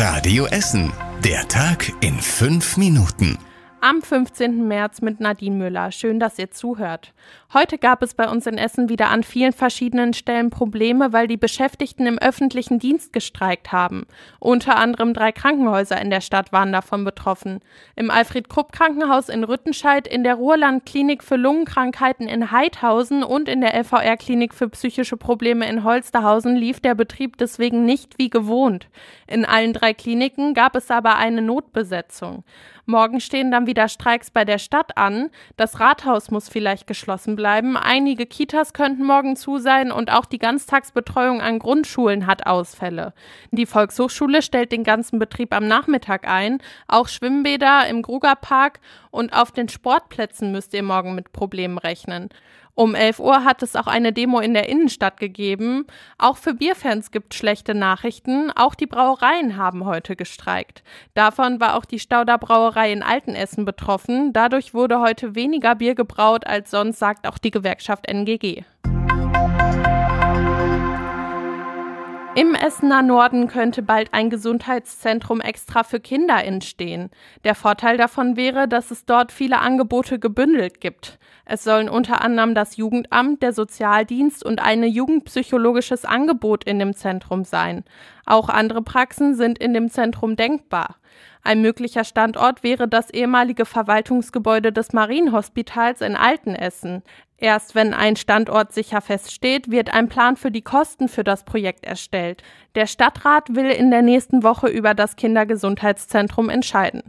Radio Essen. Der Tag in fünf Minuten am 15. März mit Nadine Müller. Schön, dass ihr zuhört. Heute gab es bei uns in Essen wieder an vielen verschiedenen Stellen Probleme, weil die Beschäftigten im öffentlichen Dienst gestreikt haben. Unter anderem drei Krankenhäuser in der Stadt waren davon betroffen. Im Alfred-Krupp-Krankenhaus in Rüttenscheid, in der Ruhrland-Klinik für Lungenkrankheiten in Heidhausen und in der LVR-Klinik für psychische Probleme in Holsterhausen lief der Betrieb deswegen nicht wie gewohnt. In allen drei Kliniken gab es aber eine Notbesetzung. Morgen stehen dann wieder Streiks bei der Stadt an. Das Rathaus muss vielleicht geschlossen bleiben. Einige Kitas könnten morgen zu sein und auch die Ganztagsbetreuung an Grundschulen hat Ausfälle. Die Volkshochschule stellt den ganzen Betrieb am Nachmittag ein. Auch Schwimmbäder im Grugerpark und auf den Sportplätzen müsst ihr morgen mit Problemen rechnen. Um 11 Uhr hat es auch eine Demo in der Innenstadt gegeben. Auch für Bierfans gibt schlechte Nachrichten. Auch die Brauereien haben heute gestreikt. Davon war auch die Stauder Brauerei in Altenessen betroffen. Dadurch wurde heute weniger Bier gebraut als sonst, sagt auch die Gewerkschaft NGG. Im Essener Norden könnte bald ein Gesundheitszentrum extra für Kinder entstehen. Der Vorteil davon wäre, dass es dort viele Angebote gebündelt gibt. Es sollen unter anderem das Jugendamt, der Sozialdienst und ein jugendpsychologisches Angebot in dem Zentrum sein. Auch andere Praxen sind in dem Zentrum denkbar. Ein möglicher Standort wäre das ehemalige Verwaltungsgebäude des Marienhospitals in Altenessen. Erst wenn ein Standort sicher feststeht, wird ein Plan für die Kosten für das Projekt erstellt. Der Stadtrat will in der nächsten Woche über das Kindergesundheitszentrum entscheiden.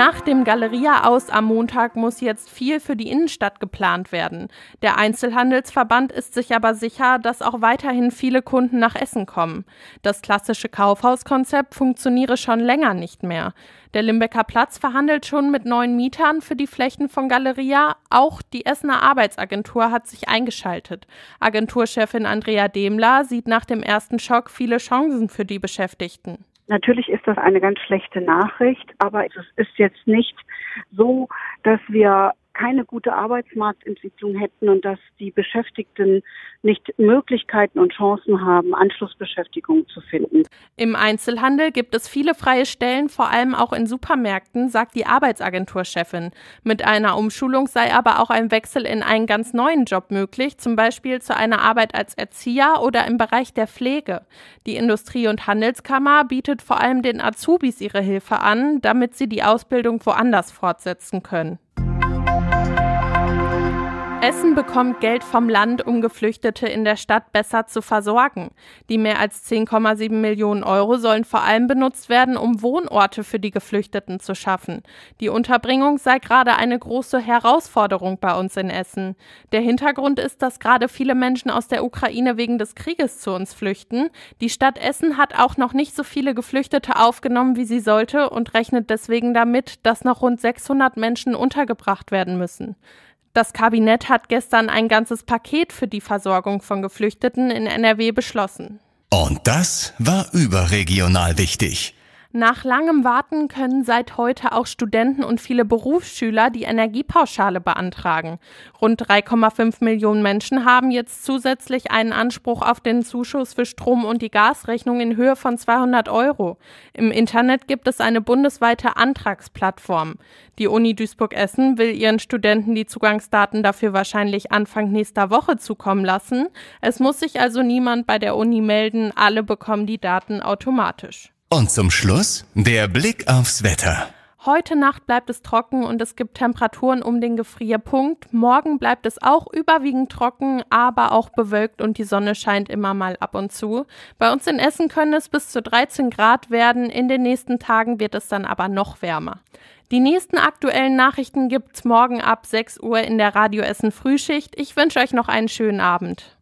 Nach dem Galeria aus am Montag muss jetzt viel für die Innenstadt geplant werden. Der Einzelhandelsverband ist sich aber sicher, dass auch weiterhin viele Kunden nach Essen kommen. Das klassische Kaufhauskonzept funktioniere schon länger nicht mehr. Der Limbecker Platz verhandelt schon mit neuen Mietern für die Flächen von Galeria. Auch die Essener Arbeitsagentur hat sich eingeschaltet. Agenturchefin Andrea Demler sieht nach dem ersten Schock viele Chancen für die Beschäftigten. Natürlich ist das eine ganz schlechte Nachricht, aber es ist jetzt nicht so, dass wir keine gute Arbeitsmarktentwicklung hätten und dass die Beschäftigten nicht Möglichkeiten und Chancen haben, Anschlussbeschäftigung zu finden. Im Einzelhandel gibt es viele freie Stellen, vor allem auch in Supermärkten, sagt die Arbeitsagenturchefin. Mit einer Umschulung sei aber auch ein Wechsel in einen ganz neuen Job möglich, zum Beispiel zu einer Arbeit als Erzieher oder im Bereich der Pflege. Die Industrie- und Handelskammer bietet vor allem den Azubis ihre Hilfe an, damit sie die Ausbildung woanders fortsetzen können. Essen bekommt Geld vom Land, um Geflüchtete in der Stadt besser zu versorgen. Die mehr als 10,7 Millionen Euro sollen vor allem benutzt werden, um Wohnorte für die Geflüchteten zu schaffen. Die Unterbringung sei gerade eine große Herausforderung bei uns in Essen. Der Hintergrund ist, dass gerade viele Menschen aus der Ukraine wegen des Krieges zu uns flüchten. Die Stadt Essen hat auch noch nicht so viele Geflüchtete aufgenommen, wie sie sollte und rechnet deswegen damit, dass noch rund 600 Menschen untergebracht werden müssen. Das Kabinett hat gestern ein ganzes Paket für die Versorgung von Geflüchteten in NRW beschlossen. Und das war überregional wichtig. Nach langem Warten können seit heute auch Studenten und viele Berufsschüler die Energiepauschale beantragen. Rund 3,5 Millionen Menschen haben jetzt zusätzlich einen Anspruch auf den Zuschuss für Strom und die Gasrechnung in Höhe von 200 Euro. Im Internet gibt es eine bundesweite Antragsplattform. Die Uni Duisburg-Essen will ihren Studenten die Zugangsdaten dafür wahrscheinlich Anfang nächster Woche zukommen lassen. Es muss sich also niemand bei der Uni melden, alle bekommen die Daten automatisch. Und zum Schluss der Blick aufs Wetter. Heute Nacht bleibt es trocken und es gibt Temperaturen um den Gefrierpunkt. Morgen bleibt es auch überwiegend trocken, aber auch bewölkt und die Sonne scheint immer mal ab und zu. Bei uns in Essen können es bis zu 13 Grad werden. In den nächsten Tagen wird es dann aber noch wärmer. Die nächsten aktuellen Nachrichten gibt's morgen ab 6 Uhr in der Radio Essen Frühschicht. Ich wünsche euch noch einen schönen Abend.